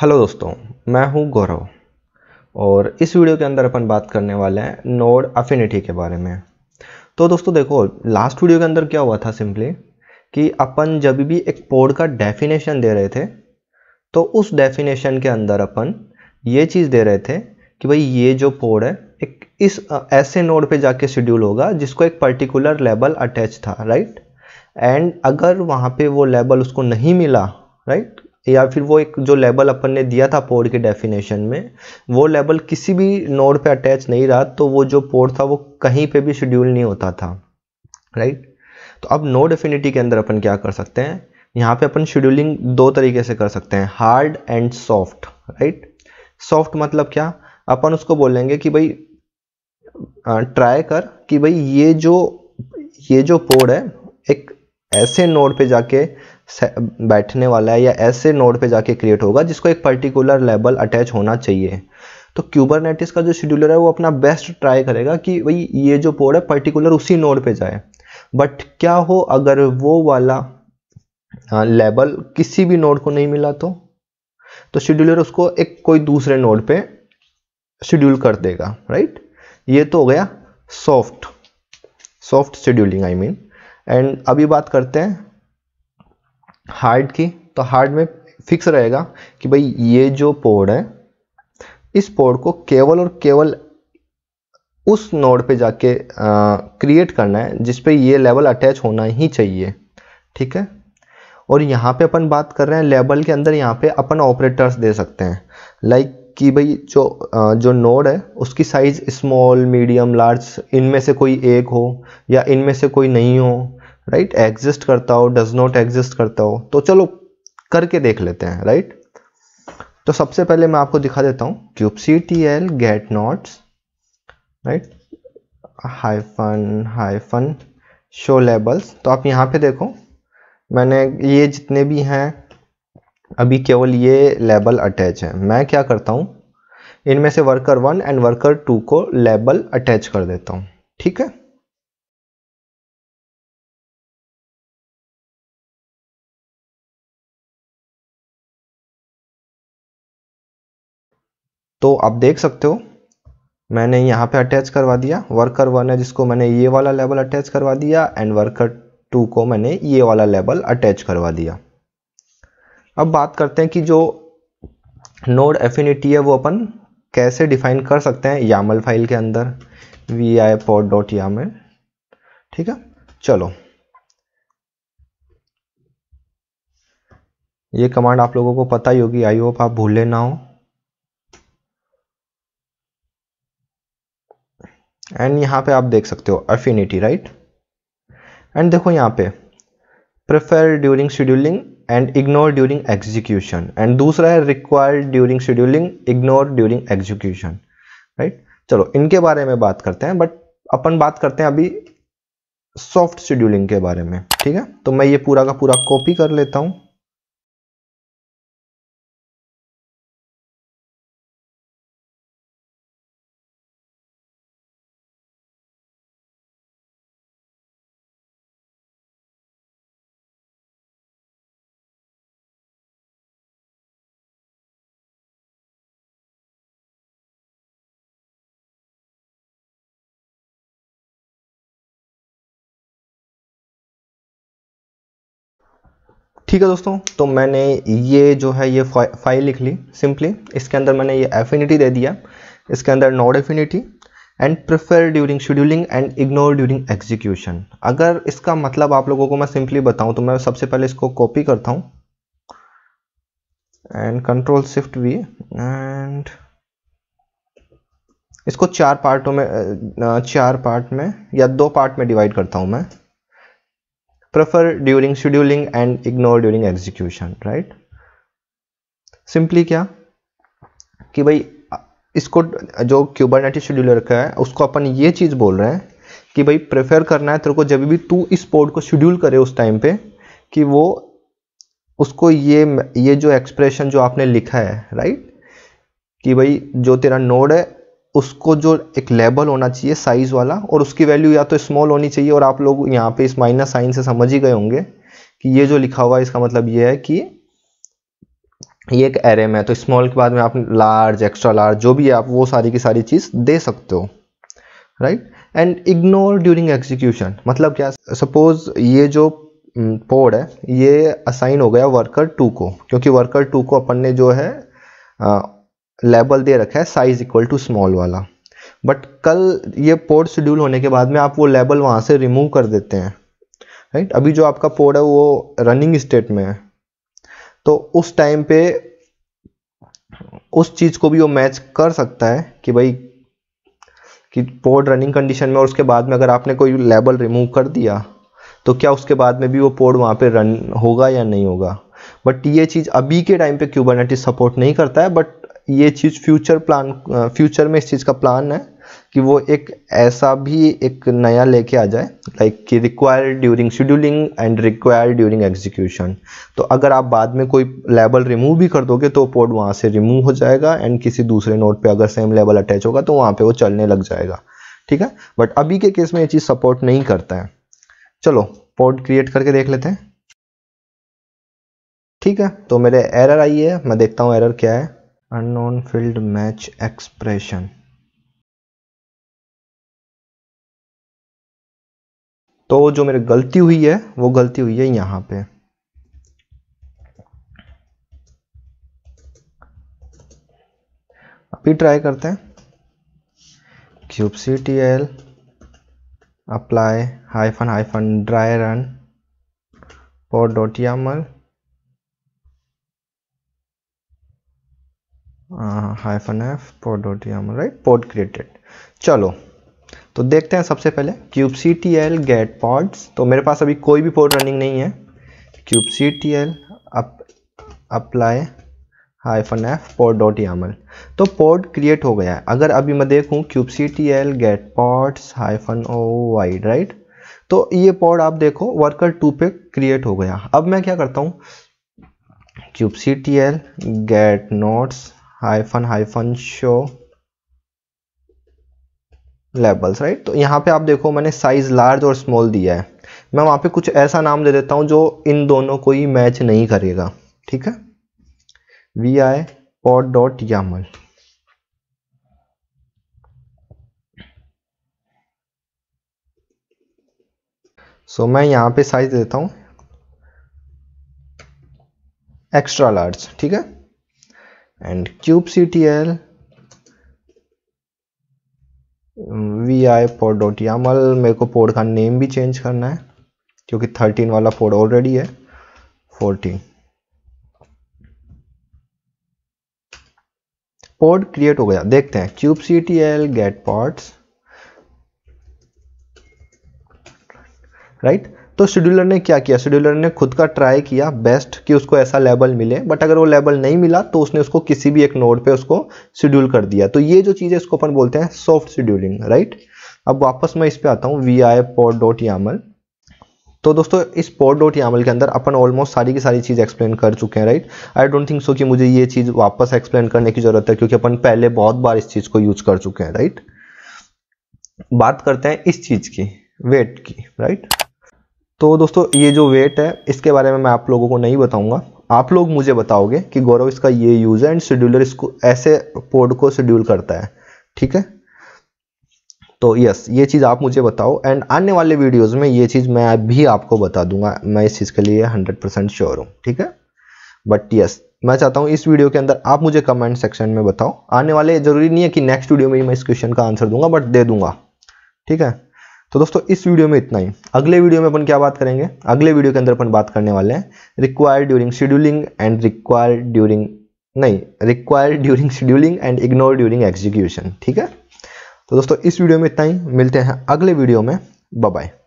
hello दोस्तों मैं हूं गौरव और इस वीडियो के अंदर अपन बात करने वाले हैं नोड अफिनिटी के बारे में तो दोस्तों देखो लास्ट वीडियो के अंदर क्या हुआ था सिंपली कि अपन जब भी एक पोड का डेफिनेशन दे रहे थे तो उस डेफिनेशन के अंदर अपन ये चीज़ दे रहे थे कि भाई ये जो पोड है एक इस ऐसे नोड पे जाके शेड्यूल होगा जिसको एक पर्टिकुलर लेबल अटैच था राइट एंड अगर वहाँ पे वो लेबल उसको नहीं मिला राइट या फिर वो एक जो लेबल अपन ने दिया था पोर्ड के डेफिनेशन में वो लेबल किसी भी नोड पे अटैच नहीं रहा तो वो जो पोड था वो कहीं पे भी शेड्यूल नहीं होता था राइट तो अब नोड डेफिनिटी के अंदर अपन क्या कर सकते हैं यहाँ पे अपन शेड्यूलिंग दो तरीके से कर सकते हैं hard and soft right soft मतलब क्या अपन उसको बोलेंगे कि भाई ट्राई कर कि भाई ये जो ये जो पोड है एक ऐसे नोड पे जाके बैठने वाला है या ऐसे नोड पे जाके क्रिएट होगा जिसको एक पर्टिकुलर लेबल अटैच होना चाहिए तो क्यूबरनेटिस का जो शेड्यूलर है वो अपना बेस्ट ट्राई करेगा कि भाई ये जो पोड है पर्टिकुलर उसी नोड पे जाए बट क्या हो अगर वो वाला लेबल हाँ, किसी भी नोड को नहीं मिला तो तो शेड्यूलर उसको एक कोई दूसरे नोड पे शेड्यूल कर देगा राइट ये तो हो गया soft soft scheduling I mean and अभी बात करते हैं हार्ड की तो हार्ड में फिक्स रहेगा कि भाई ये जो पोड है इस पोड को केवल और केवल उस नोड पे जाके क्रिएट करना है जिस पे ये लेवल अटैच होना ही चाहिए ठीक है और यहाँ पे अपन बात कर रहे हैं लेवल के अंदर यहाँ पे अपन ऑपरेटर्स दे सकते हैं लाइक कि भाई जो जो नोड है उसकी साइज़ स्मॉल मीडियम लार्ज इनमें से कोई एक हो या इनमें से कोई नहीं हो राइट एग्जिस्ट करता हो डज नॉट एग्जिस्ट करता हो तो चलो करके देख लेते हैं राइट तो सबसे पहले मैं आपको दिखा देता हूँ kube C T L get nodes right hyphen hyphen show labels तो आप यहाँ पे देखो मैंने ये जितने भी हैं अभी केवल ये लेबल अटैच है मैं क्या करता हूँ इनमें से worker one and worker two को लेबल अटैच कर देता हूँ ठीक है तो आप देख सकते हो मैंने यहाँ पे अटैच करवा दिया वर्कर वन है जिसको मैंने ये वाला लेबल अटैच करवा दिया एंड वर्कर टू को मैंने ये वाला लेबल अटैच करवा दिया अब बात करते हैं कि जो नोड एफिनिटी है वो अपन कैसे डिफाइन कर सकते हैं यामल फाइल के अंदर V I pod dot YAML ठीक है चलो ये कमांड आप लोगों को पता ही होगी आई होप आप भूले ना हो एंड यहाँ पे आप देख सकते हो अफिनिटी राइट एंड देखो यहाँ पे prefer during scheduling and ignore during execution and दूसरा है required during scheduling ignore during execution right चलो इनके बारे में बात करते हैं बट अपन बात करते हैं अभी सॉफ्ट शेड्यूलिंग के बारे में ठीक है तो मैं ये पूरा का पूरा कॉपी कर लेता हूँ ठीक है दोस्तों तो मैंने ये जो है ये फाइल लिख ली सिंपली इसके अंदर मैंने ये एफिनिटी दे दिया इसके अंदर node affinity and prefer during scheduling and ignore during execution अगर इसका मतलब आप लोगों को मैं सिंपली बताऊं तो मैं सबसे पहले इसको कॉपी करता हूं and control shift V and इसको चार पार्टों में चार पार्ट में या दो पार्ट में डिवाइड करता हूं मैं prefer during scheduling and ignore during execution right simply क्या कि भाई इसको जो क्यूबरनेटी शेड्यूल का है उसको अपन ये चीज़ बोल रहे हैं कि भाई प्रेफर करना है तेरे को जब भी तू इस पोर्ट को शेड्यूल करे उस टाइम पे कि वो उसको ये ये जो एक्सप्रेशन जो आपने लिखा है राइट कि भाई जो तेरा नोड है उसको जो एक लेबल होना चाहिए साइज़ वाला और उसकी वैल्यू या तो स्मॉल होनी चाहिए और आप लोग यहाँ पे इस माइनस साइन से समझ ही गए होंगे कि ये जो लिखा हुआ है इसका मतलब ये है कि ये एक एरे में है तो स्मॉल के बाद में आप लार्ज एक्स्ट्रा लार्ज जो भी है आप वो सारी की सारी चीज़ दे सकते हो right and ignore during execution मतलब क्या सपोज ये जो पोड हम्म, है ये असाइन हो गया वर्कर टू को क्योंकि वर्कर टू को अपन ने जो है लेबल दे रखा है साइज इक्वल टू स्मॉल वाला बट कल ये पोर्ट शेड्यूल होने के बाद में आप वो लेबल वहाँ से रिमूव कर देते हैं राइट अभी जो आपका पोर्ट है वो रनिंग स्टेट में है तो उस टाइम पे उस चीज़ को भी वो मैच कर सकता है कि भाई कि पोर्ट रनिंग कंडीशन में और उसके बाद में अगर आपने कोई लेबल रिमूव कर दिया तो क्या उसके बाद में भी वो पोर्ट वहाँ पे रन होगा या नहीं होगा बट ये चीज़ अभी के टाइम पे क्यूबरनेटिस सपोर्ट नहीं करता है बट ये चीज़ फ्यूचर प्लान फ्यूचर में इस चीज़ का प्लान है कि वो एक ऐसा भी एक नया लेके आ जाए लाइक कि require during scheduling and require during execution तो अगर आप बाद में कोई लेबल रिमूव भी कर दोगे तो पोर्ट वहाँ से रिमूव हो जाएगा एंड किसी दूसरे नोट पे अगर सेम लेवल अटैच होगा तो वहाँ पे वो चलने लग जाएगा ठीक है बट अभी के केस में ये चीज़ सपोर्ट नहीं करता है चलो पोर्ट क्रिएट करके देख लेते हैं ठीक है तो मेरे एरर आई है मैं देखता हूँ एरर क्या है unknown field match expression तो जो मेरी गलती हुई है वो गलती हुई है यहां पे अभी ट्राई करते हैं kube C T L apply hyphen hyphen dry run for dot YAML hyphen F pod dot M right pod created चलो तो देखते हैं सबसे पहले kube C T L get pods तो मेरे पास अभी कोई भी पोर्ट रनिंग नहीं है kube C T L apply hyphen F pod dot तो पोर्ट क्रिएट हो गया है अगर अभी मैं देखूं kube C T L get pods hyphen O wide right तो ये पोर्ड आप देखो वर्कर टू पे क्रिएट हो गया अब मैं क्या करता हूँ kube C T L get nodes hyphen hyphen show labels right तो यहाँ पे आप देखो मैंने साइज़ लार्ज और स्मॉल दिया है मैं वहाँ पे कुछ ऐसा नाम दे देता हूँ जो इन दोनों को ही मैच नहीं करेगा ठीक है V I pod dot YAML so मैं यहाँ पे साइज देता हूँ एक्स्ट्रा लार्ज ठीक है and kubectl vi I pod dot मेरे को पोड का नेम भी चेंज करना है क्योंकि थर्टीन वाला पोड ऑलरेडी है फोर्टीन पोड क्रिएट हो गया देखते हैं kube C T L get right तो शेड्यूलर ने क्या किया शेड्यूलर ने खुद का ट्राई किया बेस्ट कि उसको ऐसा लेबल मिले बट अगर वो लेबल नहीं मिला तो उसने उसको किसी भी एक नोड पे उसको शेड्यूल कर दिया तो ये जो चीज़ है इसको अपन बोलते हैं सॉफ्ट शेड्यूलिंग राइट अब वापस मैं इस पर आता हूँ V I pod dot YAML तो दोस्तों इस पॉड डॉट यामल के अंदर अपन ऑलमोस्ट सारी की सारी चीज़ एक्सप्लेन कर चुके हैं right I don't think so कि मुझे ये चीज़ वापस एक्सप्लेन करने की ज़रूरत है क्योंकि अपन पहले बहुत बार इस चीज़ को यूज कर चुके हैं राइट बात करते हैं इस चीज़ की वेट की राइट तो दोस्तों ये जो वेट है इसके बारे में मैं आप लोगों को नहीं बताऊंगा आप लोग मुझे बताओगे कि गौरव इसका ये यूज़ है एंड शेड्यूलर इसको ऐसे पोड को शेड्यूल करता है ठीक है तो यस ये चीज़ आप मुझे बताओ एंड आने वाले वीडियोस में ये चीज़ मैं भी आपको बता दूंगा मैं इस चीज़ के लिए 100% परसेंट श्योर हूँ ठीक है बट यस मैं चाहता हूँ इस वीडियो के अंदर आप मुझे कमेंट सेक्शन में बताओ आने वाले ज़रूरी नहीं है कि नेक्स्ट वीडियो में मैं इस क्वेश्चन का आंसर दूंगा बट दे दूंगा ठीक है तो दोस्तों इस वीडियो में इतना ही अगले वीडियो में अपन क्या बात करेंगे अगले वीडियो के अंदर अपन बात करने वाले हैं required during scheduling and required during नहीं required during scheduling and ignore during execution ठीक है तो दोस्तों इस वीडियो में इतना ही मिलते हैं अगले वीडियो में बाय